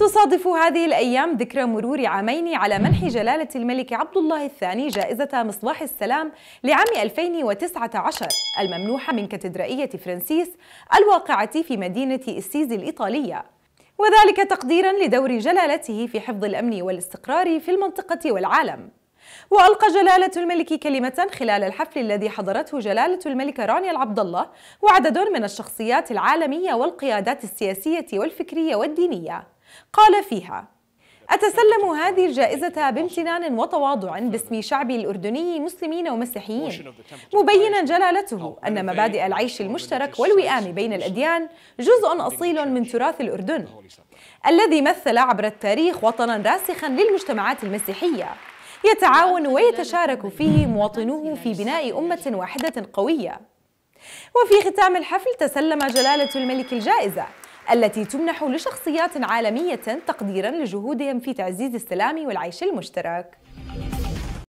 تصادف هذه الأيام ذكرى مرور عامين على منح جلالة الملك عبد الله الثاني جائزة مصباح السلام لعام 2019 الممنوحة من كاتدرائية فرانسيس الواقعة في مدينة السيزي الإيطالية وذلك تقديرا لدور جلالته في حفظ الأمن والاستقرار في المنطقة والعالم وألقى جلالة الملك كلمة خلال الحفل الذي حضرته جلالة الملك رانيا العبد الله وعدد من الشخصيات العالمية والقيادات السياسية والفكرية والدينية قال فيها أتسلم هذه الجائزة بامتنان وتواضع باسم شعبي الأردني مسلمين ومسيحيين مبينا جلالته أن مبادئ العيش المشترك والوئام بين الأديان جزء أصيل من تراث الأردن الذي مثل عبر التاريخ وطنا راسخا للمجتمعات المسيحية يتعاون ويتشارك فيه مواطنوه في بناء أمة واحدة قوية وفي ختام الحفل تسلم جلالة الملك الجائزة التي تمنح لشخصيات عالمية تقديرا لجهودهم في تعزيز السلام والعيش المشترك